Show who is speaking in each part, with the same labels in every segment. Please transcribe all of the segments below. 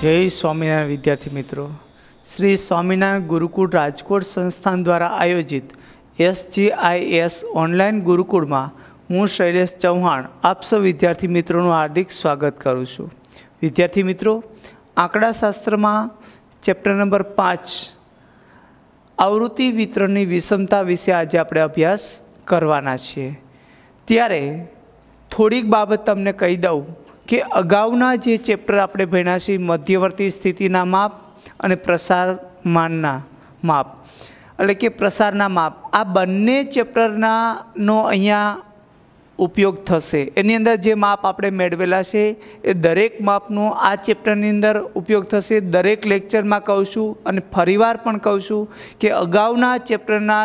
Speaker 1: જય સ્વામિનારાયણ વિદ્યાર્થી મિત્રો શ્રી સ્વામિનારાયણ ગુરુકુળ રાજકોટ સંસ્થાન દ્વારા આયોજિત એસજીઆઈએસ ઓનલાઈન ગુરુકુળમાં હું શૈલેષ ચૌહાણ આપ સૌ વિદ્યાર્થી મિત્રોનું હાર્દિક સ્વાગત કરું છું વિદ્યાર્થી મિત્રો આંકડાશાસ્ત્રમાં ચેપ્ટર નંબર પાંચ આવૃત્તિ વિતરણની વિષમતા વિશે આજે આપણે અભ્યાસ કરવાના છીએ ત્યારે થોડીક બાબત તમને કહી દઉં કે અગાઉના જે ચેપ્ટર આપણે ભણ્યા છીએ મધ્યવર્તી સ્થિતિના માપ અને પ્રસારમાનના માપ એટલે કે પ્રસારના માપ આ બંને ચેપ્ટરનાનો અહીંયા ઉપયોગ થશે એની અંદર જે માપ આપણે મેળવેલા છે એ દરેક માપનો આ ચેપ્ટરની અંદર ઉપયોગ થશે દરેક લેક્ચરમાં કહું છું અને ફરીવાર પણ કહું છું કે અગાઉના ચેપ્ટરના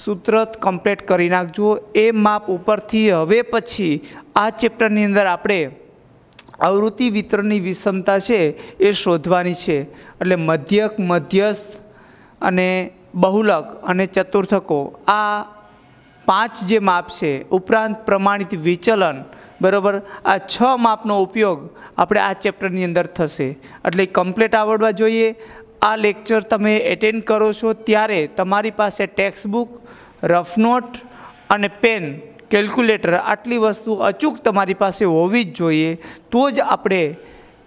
Speaker 1: સૂત્ર કમ્પ્લીટ કરી નાખજો એ માપ ઉપરથી હવે પછી આ ચેપ્ટરની અંદર આપણે આવૃત્તિ વિતરણની વિષમતા છે એ શોધવાની છે એટલે મધ્યક મધ્યસ્થ અને બહુલક અને ચતુર્થકો આ પાંચ જે માપ છે ઉપરાંત પ્રમાણિત વિચલન બરાબર આ છ માપનો ઉપયોગ આપણે આ ચેપ્ટરની અંદર થશે એટલે કમ્પ્લેટ આવડવા જોઈએ આ લેક્ચર તમે એટેન્ડ કરો છો ત્યારે તમારી પાસે ટેક્સ્ટબુક રફનોટ અને પેન કેલ્ક્યુલેટર આટલી વસ્તુ અચૂક તમારી પાસે હોવી જ જોઈએ તો જ આપણે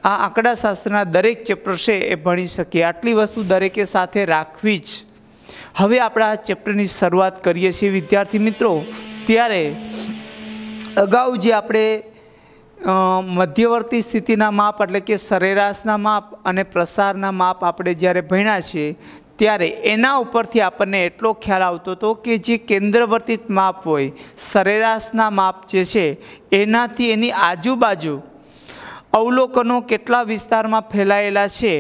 Speaker 1: આ આંકડાશાસ્ત્રના દરેક ચેપ્ટર છે એ ભણી શકીએ આટલી વસ્તુ દરેકે સાથે રાખવી જ હવે આપણે આ ચેપ્ટરની શરૂઆત કરીએ છીએ વિદ્યાર્થી મિત્રો ત્યારે અગાઉ જે આપણે મધ્યવર્તી સ્થિતિના માપ એટલે કે સરેરાશના માપ અને પ્રસારના માપ આપણે જ્યારે ભણ્યા છીએ ત્યારે એના ઉપરથી આપણને એટલો ખ્યાલ આવતો હતો કે જે કેન્દ્રવર્તિત માપ હોય સરેરાશના માપ જે છે એનાથી એની આજુબાજુ અવલોકનો કેટલા વિસ્તારમાં ફેલાયેલા છે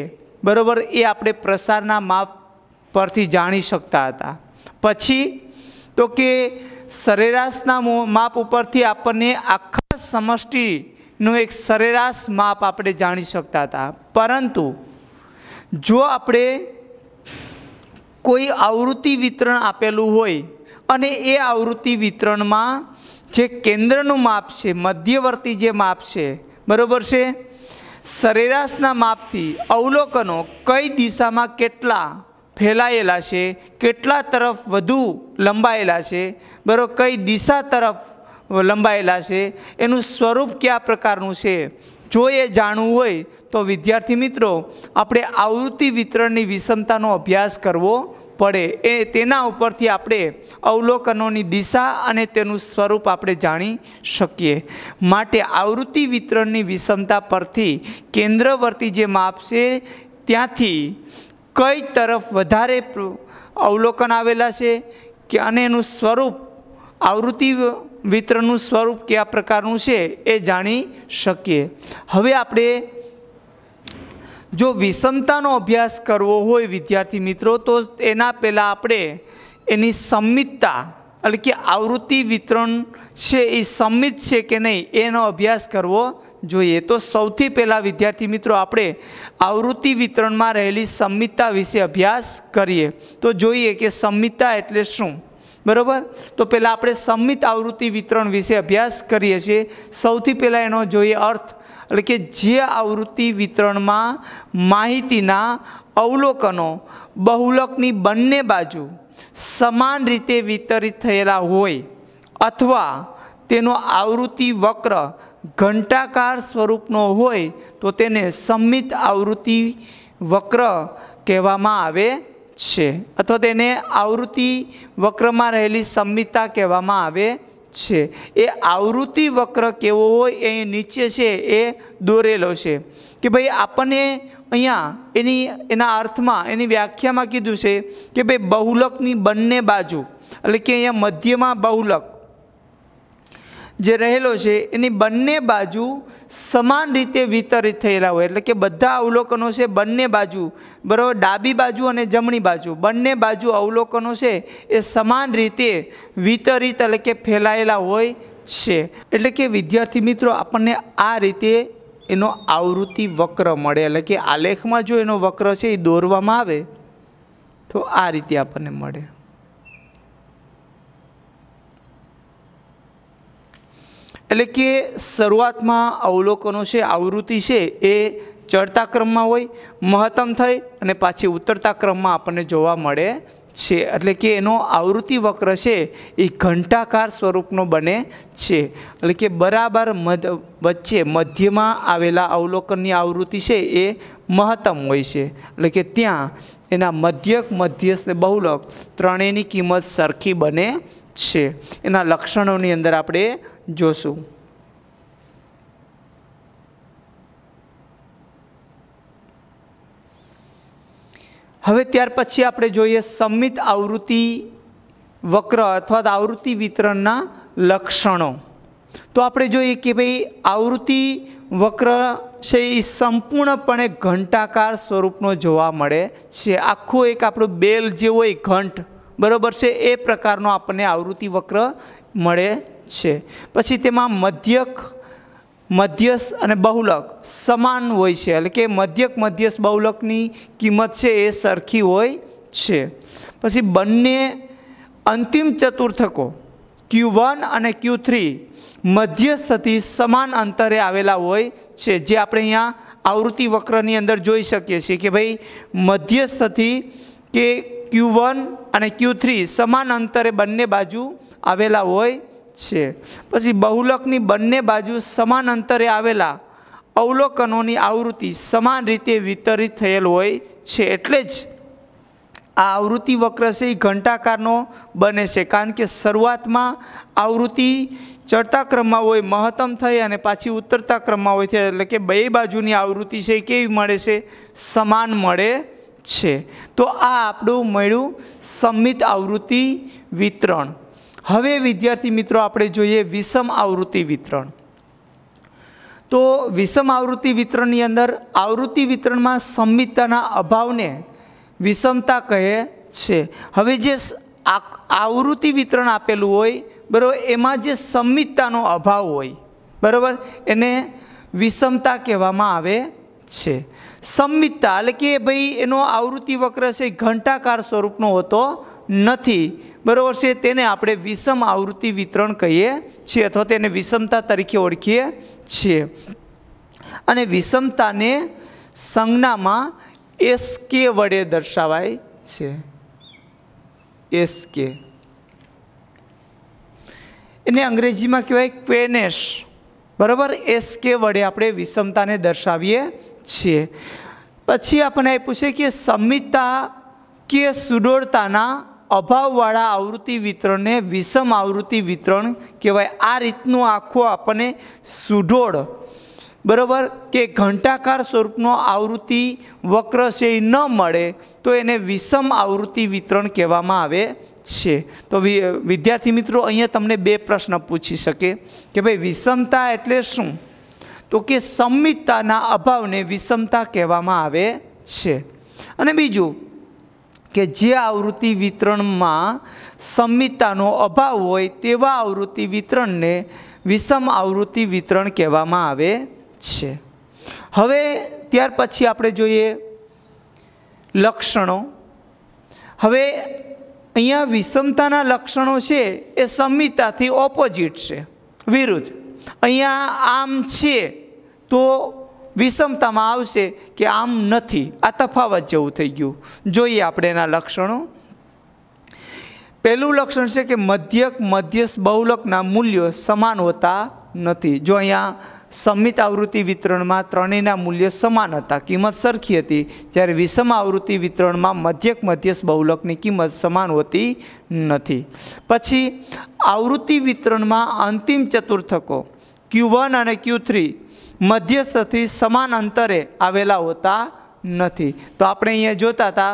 Speaker 1: બરાબર એ આપણે પ્રસારના માપ પરથી જાણી શકતા હતા પછી તો કે સરેરાશના માપ ઉપરથી આપણને આખા સમષ્ટિનું એક સરેરાશ માપ આપણે જાણી શકતા હતા પરંતુ જો આપણે કોઈ આવૃત્તિ વિતરણ આપેલું હોય અને એ આવૃત્તિ વિતરણમાં જે કેન્દ્રનું માપ છે મધ્યવર્તી જે માપ છે બરાબર છે સરેરાશના માપથી અવલોકનો કઈ દિશામાં કેટલા ફેલાયેલા છે કેટલા તરફ વધુ લંબાયેલા છે બરાબર કઈ દિશા તરફ લંબાયેલા છે એનું સ્વરૂપ કયા પ્રકારનું છે જો એ જાણવું હોય તો વિદ્યાર્થી મિત્રો આપણે આવૃત્તિ વિતરણની વિષમતાનો અભ્યાસ કરવો પડે એ તેના ઉપરથી આપણે અવલોકનોની દિશા અને તેનું સ્વરૂપ આપણે જાણી શકીએ માટે આવૃત્તિ વિતરણની વિષમતા પરથી કેન્દ્રવર્તી જે માપ છે ત્યાંથી કઈ તરફ વધારે અવલોકન આવેલા છે કે અને એનું સ્વરૂપ આવૃત્તિ વિતરણનું સ્વરૂપ કયા પ્રકારનું છે એ જાણી શકીએ હવે આપણે જો વિષમતાનો અભ્યાસ કરવો હોય વિદ્યાર્થી મિત્રો તો એના પહેલાં આપણે એની સંમિતતા એટલે કે આવૃત્તિ વિતરણ છે એ સંમિત છે કે નહીં એનો અભ્યાસ કરવો જોઈએ તો સૌથી પહેલાં વિદ્યાર્થી મિત્રો આપણે આવૃત્તિ વિતરણમાં રહેલી સંમિતતા વિશે અભ્યાસ કરીએ તો જોઈએ કે સંમિતતા એટલે શું બરાબર તો પહેલાં આપણે સંમિત આવૃત્તિ વિતરણ વિશે અભ્યાસ કરીએ છીએ સૌથી પહેલાં એનો જોઈએ અર્થ એટલે કે જે આવૃત્તિ વિતરણમાં માહિતીના અવલોકનો બહુલકની બંને બાજુ સમાન રીતે વિતરિત થયેલા હોય અથવા તેનો આવૃત્તિ વક્ર ઘંટાકાર સ્વરૂપનો હોય તો તેને સંમિત આવૃત્તિ વક્ર કહેવામાં આવે છે અથવા તેને આવૃત્તિ વક્રમાં રહેલી સંમિતા કહેવામાં આવે છે એ આવૃત્તિ વક્ર કેવો હોય એ નીચે છે એ દોરેલો છે કે ભાઈ આપણને અહીંયા એની એના અર્થમાં એની વ્યાખ્યામાં કીધું છે કે ભાઈ બહુલકની બંને બાજુ એટલે કે અહીંયા મધ્યમાં બહુલક જે રહેલો છે એની બંને બાજુ સમાન રીતે વિતરિત થયેલા હોય એટલે કે બધા અવલોકનો છે બંને બાજુ બરાબર ડાબી બાજુ અને જમણી બાજુ બંને બાજુ અવલોકનો છે એ સમાન રીતે વિતરિત એટલે કે ફેલાયેલા હોય છે એટલે કે વિદ્યાર્થી મિત્રો આપણને આ રીતે એનો આવૃત્તિ વક્ર મળે એટલે કે આલેખમાં જો એનો વક્ર છે એ દોરવામાં આવે તો આ રીતે આપણને મળે એટલે કે શરૂઆતમાં અવલોકનો છે આવૃત્તિ છે એ ચડતા ક્રમમાં હોય મહત્તમ થઈ અને પાછી ઉતરતા ક્રમમાં આપણને જોવા મળે છે એટલે કે એનો આવૃત્તિ વક્ર છે એ ઘંટાકાર સ્વરૂપનો બને છે એટલે કે બરાબર મધ વચ્ચે મધ્યમાં આવેલા અવલોકનની આવૃત્તિ છે એ મહત્તમ હોય છે એટલે કે ત્યાં એના મધ્યક મધ્યસ્થ ને બહુલક ત્રણેયની કિંમત સરખી બને છે એના લક્ષણોની અંદર આપણે જોશું હવે ત્યાર પછી આપણે જોઈએ સંમિત આવૃત્તિ વક્ર અથવા તો આવૃત્તિ વિતરણના લક્ષણો તો આપણે જોઈએ કે ભાઈ આવૃત્તિ વક્ર છે એ સંપૂર્ણપણે ઘંટાકાર સ્વરૂપનો જોવા મળે છે આખું એક આપણું બેલ જે હોય ઘંટ બરાબર છે એ પ્રકારનો આપણને આવૃત્તિ વક્ર મળે છે પછી તેમાં મધ્યક મધ્યસ્થ અને બહુલક સમાન હોય છે એટલે કે મધ્યક મધ્યસ્થ બહુલકની કિંમત છે એ સરખી હોય છે પછી બંને અંતિમ ચતુર્થકો ક્યુ વન અને ક્યુ થ્રી મધ્યસ્થથી સમાન અંતરે આવેલા હોય છે જે આપણે અહીંયા આવૃત્તિ વક્રની અંદર જોઈ શકીએ છીએ કે ભાઈ મધ્યસ્થથી કે ક્યુ વન અને ક્યુ થ્રી સમાન અંતરે બંને બાજુ આવેલા હોય છે પછી બહુલકની બંને બાજુ સમાન અંતરે આવેલા અવલોકનોની આવૃત્તિ સમાન રીતે વિતરિત થયેલ હોય છે એટલે જ આ આવૃત્તિ વક્ર છે એ ઘંટાકારનો બને છે કારણ કે શરૂઆતમાં આવૃત્તિ ચડતા ક્રમમાં હોય મહત્તમ થઈ અને પાછી ઉતરતા ક્રમમાં હોય છે એટલે કે બે બાજુની આવૃત્તિ છે એ કેવી મળે છે સમાન મળે છે તો આ આપણું મળ્યું સંમિત આવૃત્તિ વિતરણ હવે વિદ્યાર્થી મિત્રો આપણે જોઈએ વિષમ આવૃત્તિ વિતરણ તો વિષમ આવૃત્તિ વિતરણની અંદર આવૃત્તિ વિતરણમાં સંમિતતાના અભાવને વિષમતા કહે છે હવે જે આવૃત્તિ વિતરણ આપેલું હોય બરાબર એમાં જે સંમિતતાનો અભાવ હોય બરાબર એને વિષમતા કહેવામાં આવે છે સંમિતતા એટલે કે ભાઈ એનો આવૃત્તિ વક્ર છે ઘંટાકાર સ્વરૂપનો હતો નથી બરાબર છે તેને આપણે વિષમ આવૃત્તિ વિતરણ કહીએ છીએ અથવા તેને વિષમતા તરીકે ઓળખીએ છીએ અને વિષમતાને સંજ્ઞામાં એસ કે વડે દર્શાવાય છે એસ કે એને અંગ્રેજીમાં કહેવાય ક્વેનેશ બરાબર એસ કે વડે આપણે વિષમતાને દર્શાવીએ છીએ પછી આપણે આપ્યું છે કે સમિતા કે સુડોળતાના અભાવવાળા આવૃત્તિ વિતરણને વિષમ આવૃત્તિ વિતરણ કહેવાય આ રીતનું આખું આપણને સુઢોળ બરાબર કે ઘંટાકાર સ્વરૂપનો આવૃત્તિ વક્ર છે ન મળે તો એને વિષમ આવૃત્તિ વિતરણ કહેવામાં આવે છે તો વિદ્યાર્થી મિત્રો અહીંયા તમને બે પ્રશ્ન પૂછી શકે કે ભાઈ વિષમતા એટલે શું તો કે સંમિતતાના અભાવને વિષમતા કહેવામાં આવે છે અને બીજું કે જે આવૃત્તિ વિતરણમાં સમિતાનો અભાવ હોય તેવા આવૃત્તિ વિતરણને વિષમ આવૃત્તિ વિતરણ કહેવામાં આવે છે હવે ત્યાર પછી આપણે જોઈએ લક્ષણો હવે અહીંયા વિષમતાના લક્ષણો છે એ સમિતાથી ઓપોઝિટ છે વિરુદ્ધ અહીંયા આમ છે તો વિષમતામાં આવશે કે આમ નથી આ તફાવત જેવું થઈ ગયું જોઈએ આપણે એના લક્ષણો પહેલું લક્ષણ છે કે મધ્યક મધ્યસ્થ બહુલકના મૂલ્યો સમાન હોતા નથી જો અહીંયા સમિત આવૃત્તિ વિતરણમાં ત્રણેયના મૂલ્ય સમાન હતા કિંમત સરખી હતી જ્યારે વિષમ આવૃત્તિ વિતરણમાં મધ્યક મધ્યસ્થ બહુલકની કિંમત સમાન હોતી નથી પછી આવૃત્તિ વિતરણમાં અંતિમ ચતુર્થકો ક્યુ વન અને ક્યુ થ્રી મધ્યસ્થથી સમાન અંતરે આવેલા હોતા નથી તો આપણે અહીંયા જોતા હતા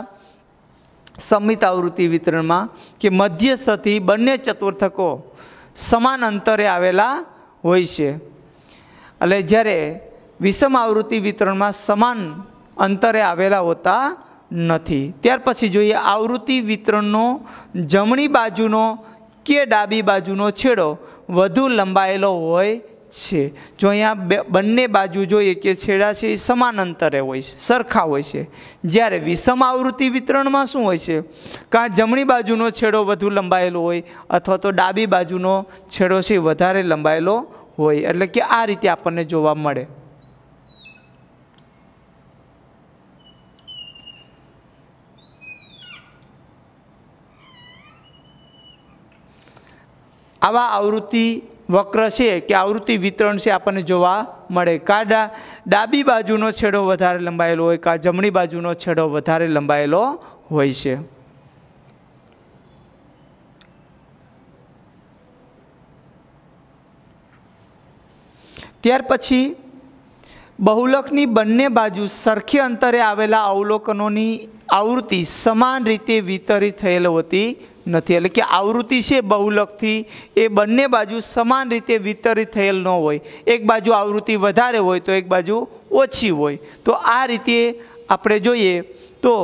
Speaker 1: સમિત આવૃત્તિ વિતરણમાં કે મધ્યસ્થથી બંને ચતુર્થકો સમાન અંતરે આવેલા હોય છે એટલે જ્યારે વિષમ આવૃત્તિ વિતરણમાં સમાન અંતરે આવેલા હોતા નથી ત્યાર પછી જોઈએ આવૃત્તિ વિતરણનો જમણી બાજુનો કે ડાબી બાજુનો છેડો વધુ લંબાયેલો હોય છે જો અહીંયા બંને બાજુ જોઈએ કે છેડા છે એ સમાન અંતરે હોય છે સરખા હોય છે જ્યારે વિષમ આવૃત્તિ વિતરણમાં શું હોય છે કાં જમણી બાજુનો છેડો વધુ લંબાયેલો હોય અથવા તો ડાબી બાજુનો છેડો છે વધારે લંબાયેલો હોય એટલે કે આ રીતે આપણને જોવા મળે આવા આવૃત્તિ વક્ર છે કે આવૃત્તિ વિતરણ છે આપણને જોવા મળે કાડા ડાબી બાજુનો છેડો વધારે લંબાયેલો હોય કાં જમણી બાજુનો છેડો વધારે લંબાયેલો હોય છે ત્યાર પછી બહુલકની બંને બાજુ સરખી અંતરે આવેલા અવલોકનોની આવૃત્તિ સમાન રીતે વિતરિત થયેલ હોતી નથી એટલે કે આવૃત્તિ છે બહુલકથી એ બંને બાજુ સમાન રીતે વિતરિત થયેલ ન હોય એક બાજુ આવૃત્તિ વધારે હોય તો એક બાજુ ઓછી હોય તો આ રીતે આપણે જોઈએ તો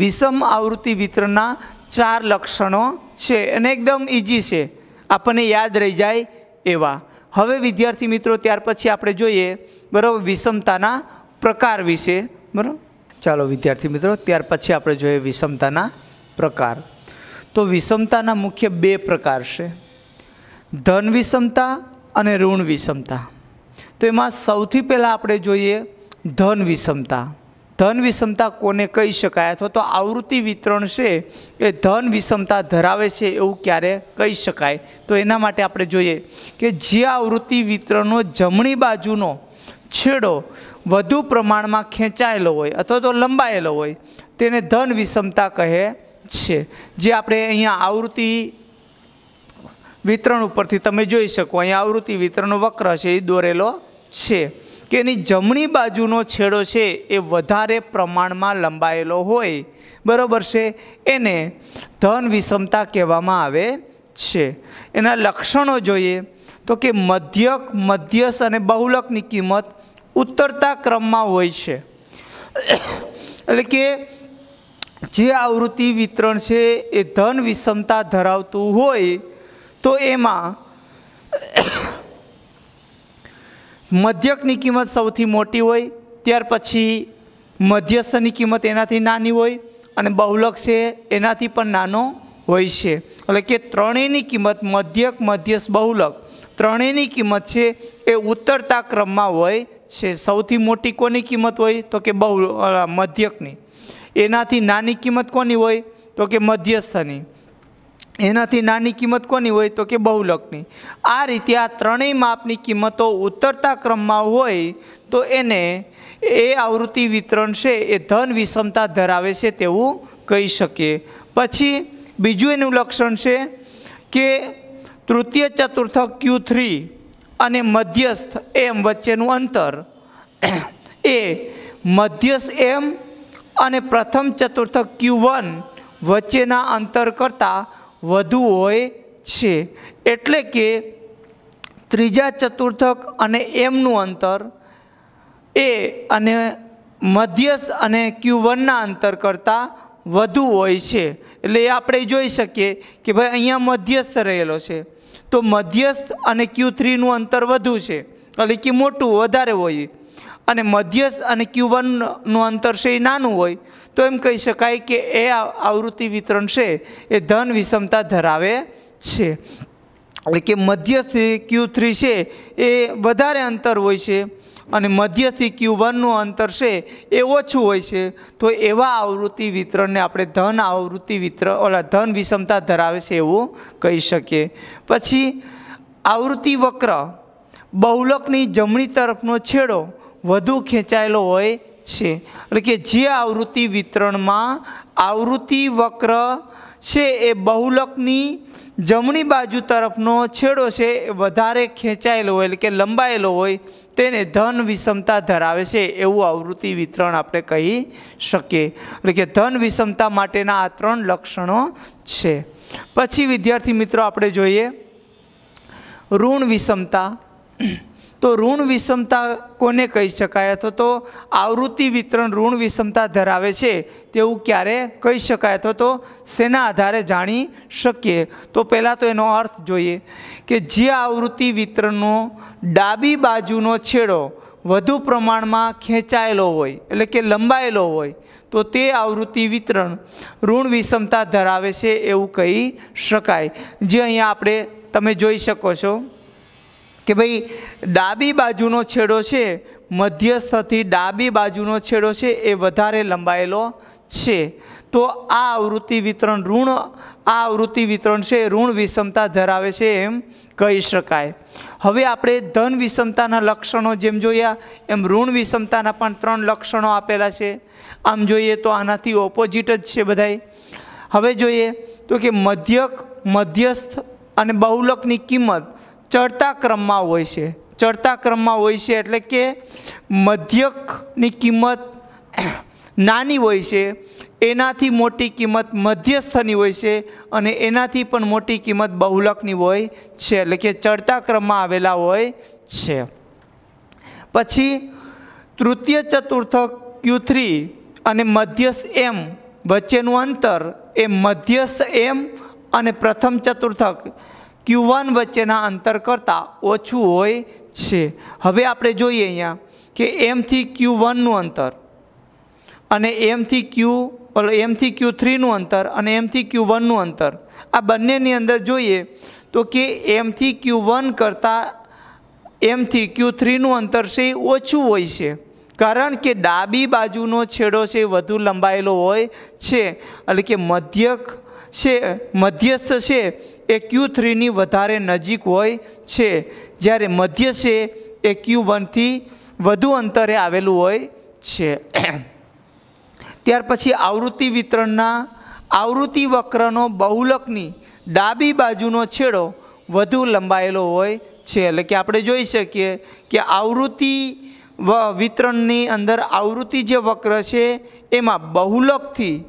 Speaker 1: વિષમ આવૃત્તિ વિતરણના ચાર લક્ષણો છે અને એકદમ ઇઝી છે આપણને યાદ રહી જાય એવા હવે વિદ્યાર્થી મિત્રો ત્યાર પછી આપણે જોઈએ બરાબર વિષમતાના પ્રકાર વિશે બરાબર ચાલો વિદ્યાર્થી મિત્રો ત્યાર પછી આપણે જોઈએ વિષમતાના પ્રકાર તો વિષમતાના મુખ્ય બે પ્રકાર છે ધન વિષમતા અને ઋણ વિષમતા તો એમાં સૌથી પહેલાં આપણે જોઈએ ધન વિષમતા ધન વિષમતા કોને કહી શકાય અથવા તો આવૃત્તિ વિતરણ છે એ ધન વિષમતા ધરાવે છે એવું ક્યારે કહી શકાય તો એના માટે આપણે જોઈએ કે જે આવૃત્તિ વિતરણનો જમણી બાજુનો છેડો વધુ પ્રમાણમાં ખેંચાયેલો હોય અથવા તો લંબાયેલો હોય તેને ધન વિષમતા કહે છે જે આપણે અહીંયા આવૃત્તિ વિતરણ ઉપરથી તમે જોઈ શકો અહીંયા આવૃત્તિ વિતરણનો વક્ર છે એ દોરેલો છે કે એની જમણી બાજુનો છેડો છે એ વધારે પ્રમાણમાં લંબાયેલો હોય બરાબર છે એને ધન વિષમતા કહેવામાં આવે છે એના લક્ષણો જોઈએ તો કે મધ્યક મધ્યસ અને બહુલકની કિંમત ઉતરતા ક્રમમાં હોય છે એટલે કે જે આવૃત્તિ વિતરણ છે એ ધન વિષમતા ધરાવતું હોય તો એમાં મધ્યકની કિંમત સૌથી મોટી હોય ત્યાર પછી મધ્યસ્થની કિંમત એનાથી નાની હોય અને બહુલક છે એનાથી પણ નાનો હોય છે એટલે કે ત્રણેયની કિંમત મધ્યક મધ્યસ્થ બહુલક ત્રણેયની કિંમત છે એ ઉત્તરતા ક્રમમાં હોય છે સૌથી મોટી કોની કિંમત હોય તો કે બહુ મધ્યકની એનાથી નાની કિંમત કોની હોય તો કે મધ્યસ્થની એનાથી નાની કિંમત કોની હોય તો કે બહુલકની આ રીતે આ ત્રણેય માપની કિંમતો ઉતરતા ક્રમમાં હોય તો એને એ આવૃત્તિ વિતરણ છે એ ધન વિષમતા ધરાવે છે તેવું કહી શકીએ પછી બીજું એનું લક્ષણ છે કે તૃતીય ચતુર્થક ક્યુ થ્રી અને મધ્યસ્થ એમ વચ્ચેનું અંતર એ મધ્યસ્થ એમ અને પ્રથમ ચતુર્થક ક્યુ વન વચ્ચેના અંતર કરતાં વધુ હોય છે એટલે કે ત્રીજા ચતુર્થક અને એમનું અંતર એ અને મધ્યસ્થ અને ક્યુ વનના અંતર કરતાં વધુ હોય છે એટલે એ આપણે જોઈ શકીએ કે ભાઈ અહીંયા મધ્યસ્થ રહેલો છે તો મધ્યસ્થ અને ક્યુ થ્રીનું અંતર વધુ છે એટલે કે મોટું વધારે હોય અને મધ્યસ્થ અને ક્યુ વનનું અંતર છે એ નાનું હોય તો એમ કહી શકાય કે એ આવૃત્તિ વિતરણ છે એ ધન વિષમતા ધરાવે છે એટલે કે મધ્યસ્થી ક્યુ થ્રી છે એ વધારે અંતર હોય છે અને મધ્યથી ક્યુ વનનું અંતર છે એ ઓછું હોય છે તો એવા આવૃત્તિ વિતરણને આપણે ધન આવૃત્તિ વિતરણ ઓલા ધન વિષમતા ધરાવે છે એવું કહી શકીએ પછી આવૃત્તિ વક્ર બહુલકની જમણી તરફનો છેડો વધુ ખેંચાયેલો હોય છે એટલે કે જે આવૃત્તિ વિતરણમાં આવૃત્તિ વક્ર છે એ બહુલકની જમણી બાજુ તરફનો છેડો છે એ વધારે ખેંચાયેલો હોય એટલે કે લંબાયેલો હોય તેને ધન વિષમતા ધરાવે છે એવું આવૃત્તિ વિતરણ આપણે કહી શકીએ એટલે કે ધન વિષમતા માટેના આ ત્રણ લક્ષણો છે પછી વિદ્યાર્થી મિત્રો આપણે જોઈએ ઋણ વિષમતા તો ઋણ વિષમતા કોને કહી શકાય અથવા તો આવૃત્તિ વિતરણ ઋણ વિષમતા ધરાવે છે તેવું ક્યારે કહી શકાય અથવા તો શેના આધારે જાણી શકીએ તો પહેલાં તો એનો અર્થ જોઈએ કે જે આવૃત્તિ વિતરણનો ડાબી બાજુનો છેડો વધુ પ્રમાણમાં ખેંચાયેલો હોય એટલે કે લંબાયેલો હોય તો તે આવૃત્તિ વિતરણ ઋણ વિષમતા ધરાવે છે એવું કહી શકાય જે અહીંયા આપણે તમે જોઈ શકો છો કે ભાઈ ડાબી બાજુનો છેડો છે મધ્યસ્થથી ડાબી બાજુનો છેડો છે એ વધારે લંબાયેલો છે તો આ આવૃત્તિ વિતરણ ઋણ આ આવૃત્તિ વિતરણ છે ઋણ વિષમતા ધરાવે છે એમ કહી શકાય હવે આપણે ધન વિષમતાના લક્ષણો જેમ જોયા એમ ઋણ વિષમતાના પણ ત્રણ લક્ષણો આપેલા છે આમ જોઈએ તો આનાથી ઓપોઝિટ જ છે બધાય હવે જોઈએ તો કે મધ્યક મધ્યસ્થ અને બહુલકની કિંમત ચડતા ક્રમમાં હોય છે ચડતા ક્રમમાં હોય છે એટલે કે મધ્યકની કિંમત નાની હોય છે એનાથી મોટી કિંમત મધ્યસ્થની હોય છે અને એનાથી પણ મોટી કિંમત બહુલકની હોય છે એટલે કે ચડતા ક્રમમાં આવેલા હોય છે પછી તૃતીય ચતુર્થક ક્યુ થ્રી અને મધ્યસ્થ એમ વચ્ચેનું અંતર એ મધ્યસ્થ એમ અને પ્રથમ ચતુર્થક ક્યુ વન વચ્ચેના અંતર કરતાં ઓછું હોય છે હવે આપણે જોઈએ અહીંયા કે એમથી ક્યુ વનનું અંતર અને એમથી ક્યુ એમથી ક્યુ થ્રીનું અંતર અને એમથી ક્યુ વનનું અંતર આ બંનેની અંદર જોઈએ તો કે એમથી ક્યુ વન કરતાં એમથી ક્યુ થ્રીનું અંતર છે એ ઓછું હોય છે કારણ કે ડાબી બાજુનો છેડો છે વધુ લંબાયેલો હોય છે એટલે કે મધ્યક છે મધ્યસ્થ છે એ ક્યુ થ્રીની વધારે નજીક હોય છે જ્યારે મધ્ય છે એ ક્યુ વનથી વધુ અંતરે આવેલું હોય છે ત્યાર પછી આવૃત્તિ વિતરણના આવૃત્તિ વક્રનો બહુલકની ડાબી બાજુનો છેડો વધુ લંબાયેલો હોય છે એટલે કે આપણે જોઈ શકીએ કે આવૃત્તિ વ વિતરણની અંદર આવૃત્તિ જે વક્ર છે એમાં બહુલકથી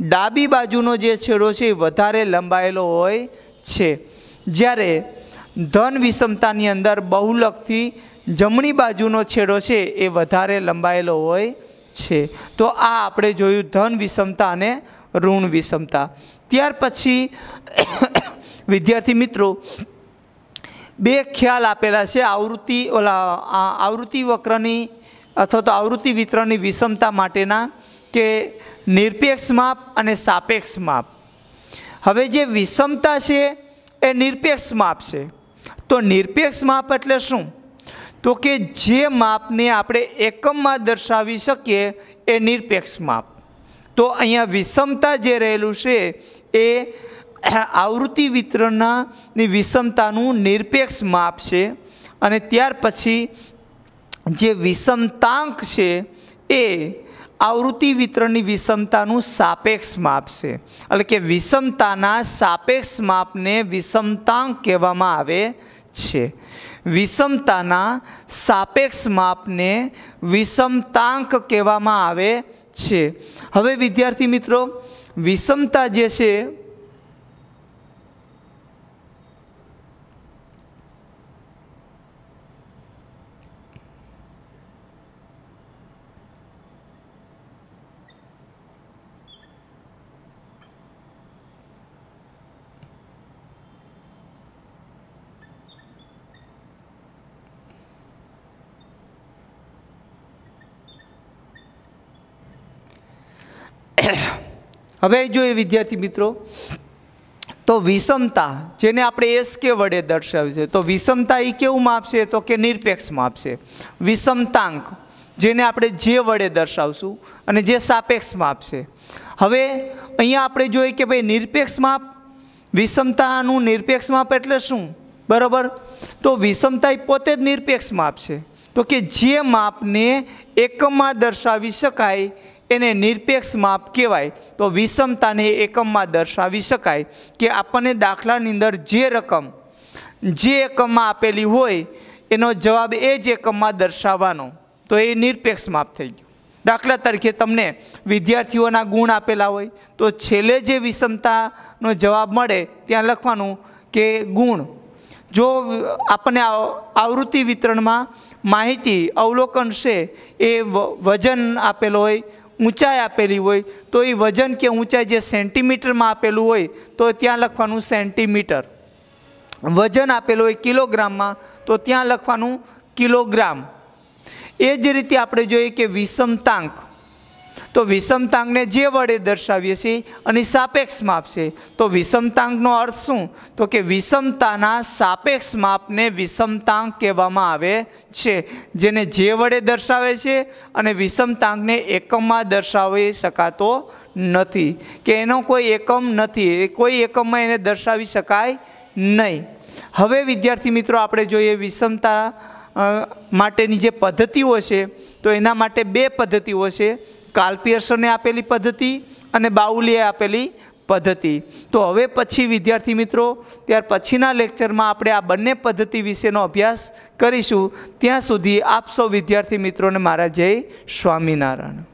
Speaker 1: ડાબી બાજુનો જે છેડો છે એ વધારે લંબાયેલો હોય છે જ્યારે ધન વિષમતાની અંદર બહુલકથી જમણી બાજુનો છેડો છે એ વધારે લંબાયેલો હોય છે તો આ આપણે જોયું ધન વિષમતા અને ઋણ વિષમતા ત્યાર પછી વિદ્યાર્થી મિત્રો બે ખ્યાલ આપેલા છે આવૃત્તિ ઓલા આવૃત્તિ વક્રની અથવા તો આવૃત્તિ વિતરણની વિષમતા માટેના કે નિરપેક્ષ માપ અને સાપેક્ષ માપ હવે જે વિષમતા છે એ નિરપેક્ષ માપ છે તો નિરપેક્ષ માપ એટલે શું તો કે જે માપને આપણે એકમમાં દર્શાવી શકીએ એ નિરપેક્ષ માપ તો અહીંયા વિષમતા જે રહેલું છે એ આવૃત્તિ વિતરણના વિષમતાનું નિરપેક્ષ માપ છે અને ત્યાર પછી જે વિષમતાંક છે એ આવૃત્તિ વિતરણની વિષમતાનું સાપેક્ષ માપ છે એટલે કે વિષમતાના સાપેક્ષ માપને વિષમતાંક કહેવામાં આવે છે વિષમતાના સાપેક્ષ માપને વિષમતાંક કહેવામાં આવે છે હવે વિદ્યાર્થી મિત્રો વિષમતા જે છે હવે જો એ વિદ્યાર્થી મિત્રો તો વિષમતા જેને આપણે એસ કે વડે દર્શાવી છે તો વિષમતા એ કેવું માપ છે તો કે નિરપેક્ષ માપ છે વિષમતાંક જેને આપણે જે વડે દર્શાવશું અને જે સાપેક્ષ માપ છે હવે અહીંયા આપણે જોઈએ કે ભાઈ નિરપેક્ષ માપ વિષમતાનું નિરપેક્ષ માપ એટલે શું બરાબર તો વિષમતા એ પોતે જ નિરપેક્ષ માપ છે તો કે જે માપને એકમમાં દર્શાવી શકાય એને નિરપેક્ષ માપ કહેવાય તો વિષમતાને એકમમાં દર્શાવી શકાય કે આપણને દાખલાની અંદર જે રકમ જે એકમમાં આપેલી હોય એનો જવાબ એ જ એકમમાં દર્શાવવાનો તો એ નિરપેક્ષ માપ થઈ ગયું દાખલા તરીકે તમને વિદ્યાર્થીઓના ગુણ આપેલા હોય તો છેલ્લે જે વિષમતાનો જવાબ મળે ત્યાં લખવાનું કે ગુણ જો આપણને આવૃત્તિ વિતરણમાં માહિતી અવલોકન છે એ વજન આપેલો હોય ઊંચાઈ આપેલી હોય તો એ વજન કે ઊંચાઈ જે સેન્ટીમીટરમાં આપેલું હોય તો ત્યાં લખવાનું સેન્ટીમીટર વજન આપેલું હોય કિલોગ્રામમાં તો ત્યાં લખવાનું કિલોગ્રામ એ જ રીતે આપણે જોઈએ કે વિષમતાંક તો વિષમતાંગને જે વડે દર્શાવીએ છીએ અને સાપેક્ષ માપ છે તો વિષમતાંગનો અર્થ શું તો કે વિષમતાના સાપેક્ષ માપને વિષમતાંગ કહેવામાં આવે છે જેને જે વડે દર્શાવે છે અને વિષમતાંગને એકમમાં દર્શાવી શકાતો નથી કે એનો કોઈ એકમ નથી કોઈ એકમમાં એને દર્શાવી શકાય નહીં હવે વિદ્યાર્થી મિત્રો આપણે જોઈએ વિષમતા માટેની જે પદ્ધતિઓ છે તો એના માટે બે પદ્ધતિઓ છે કાલ્પિયર્સને આપેલી પદ્ધતિ અને બાઉલીએ આપેલી પદ્ધતિ તો હવે પછી વિદ્યાર્થી મિત્રો ત્યાર પછીના લેક્ચરમાં આપણે આ બંને પદ્ધતિ વિશેનો અભ્યાસ કરીશું ત્યાં સુધી આપ સૌ વિદ્યાર્થી મિત્રોને મારા જય સ્વામિનારાયણ